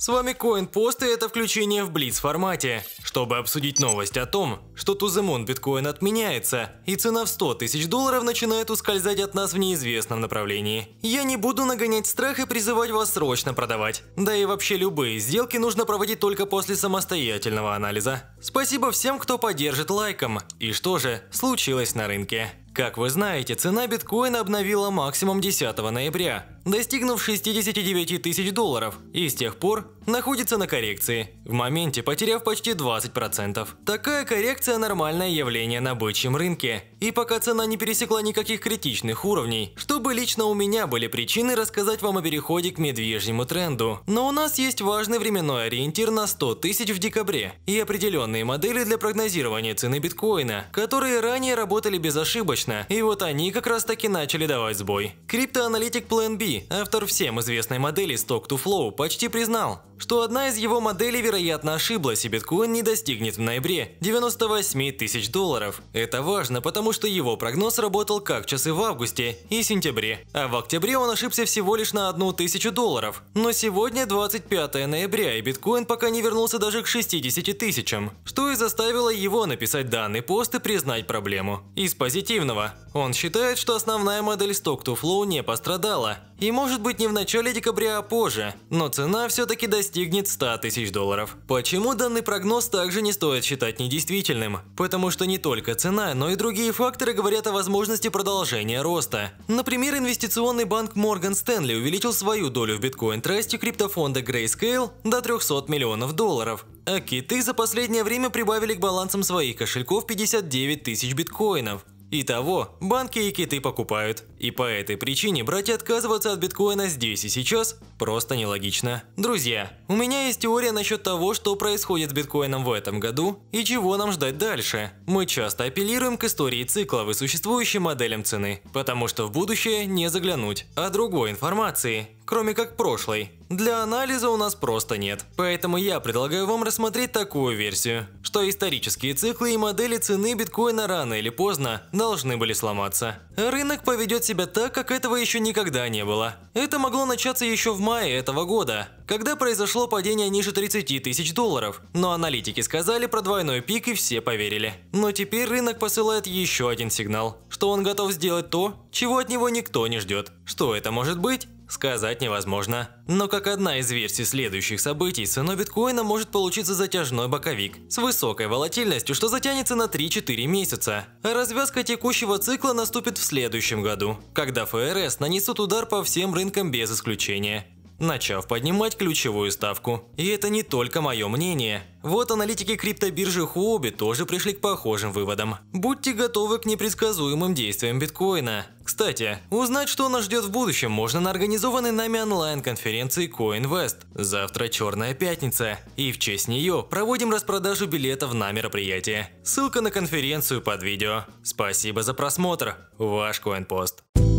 С вами CoinPost и это включение в Блиц формате, чтобы обсудить новость о том, что Туземон биткоин отменяется и цена в 100 тысяч долларов начинает ускользать от нас в неизвестном направлении. Я не буду нагонять страх и призывать вас срочно продавать. Да и вообще любые сделки нужно проводить только после самостоятельного анализа. Спасибо всем, кто поддержит лайком. И что же случилось на рынке? Как вы знаете, цена биткоина обновила максимум 10 ноября, достигнув 69 тысяч долларов и с тех пор находится на коррекции, в моменте потеряв почти 20%. Такая коррекция – нормальное явление на бычьем рынке. И пока цена не пересекла никаких критичных уровней, чтобы лично у меня были причины рассказать вам о переходе к медвежьему тренду. Но у нас есть важный временной ориентир на 100 тысяч в декабре и определенные модели для прогнозирования цены биткоина, которые ранее работали безошибочно, и вот они как раз таки начали давать сбой. Криптоаналитик Plan B автор всем известной модели Stock to Flow, почти признал, что одна из его моделей, вероятно, ошиблась и биткоин не достигнет в ноябре 98 тысяч долларов. Это важно, потому что его прогноз работал как часы в августе и сентябре, а в октябре он ошибся всего лишь на одну тысячу долларов. Но сегодня 25 ноября, и биткоин пока не вернулся даже к 60 тысячам, что и заставило его написать данный пост и признать проблему. Из позитивного. Он считает, что основная модель Stock to Flow не пострадала, и может быть не в начале декабря, а позже, но цена все-таки достигла достигнет 100 тысяч долларов. Почему данный прогноз также не стоит считать недействительным? Потому что не только цена, но и другие факторы говорят о возможности продолжения роста. Например, инвестиционный банк Morgan Stanley увеличил свою долю в биткоин-трасте криптофонда Grayscale до 300 миллионов долларов. А киты за последнее время прибавили к балансам своих кошельков 59 тысяч биткоинов. Итого, банки и киты покупают. И по этой причине брать и отказываться от биткоина здесь и сейчас просто нелогично. Друзья, у меня есть теория насчет того, что происходит с биткоином в этом году и чего нам ждать дальше. Мы часто апеллируем к истории циклов и существующим моделям цены, потому что в будущее не заглянуть, а другой информации кроме как прошлой. Для анализа у нас просто нет. Поэтому я предлагаю вам рассмотреть такую версию, что исторические циклы и модели цены биткоина рано или поздно должны были сломаться. Рынок поведет себя так, как этого еще никогда не было. Это могло начаться еще в мае этого года, когда произошло падение ниже 30 тысяч долларов, но аналитики сказали про двойной пик и все поверили. Но теперь рынок посылает еще один сигнал, что он готов сделать то, чего от него никто не ждет. Что это может быть? Сказать невозможно. Но как одна из версий следующих событий, ценой биткоина может получиться затяжной боковик с высокой волатильностью, что затянется на 3-4 месяца. развязка текущего цикла наступит в следующем году, когда ФРС нанесут удар по всем рынкам без исключения начав поднимать ключевую ставку. И это не только мое мнение. Вот аналитики криптобиржи Huobi тоже пришли к похожим выводам. Будьте готовы к непредсказуемым действиям биткоина. Кстати, узнать, что нас ждет в будущем, можно на организованной нами онлайн-конференции CoinVest. Завтра Черная Пятница, и в честь нее проводим распродажу билетов на мероприятие. Ссылка на конференцию под видео. Спасибо за просмотр. Ваш CoinPost.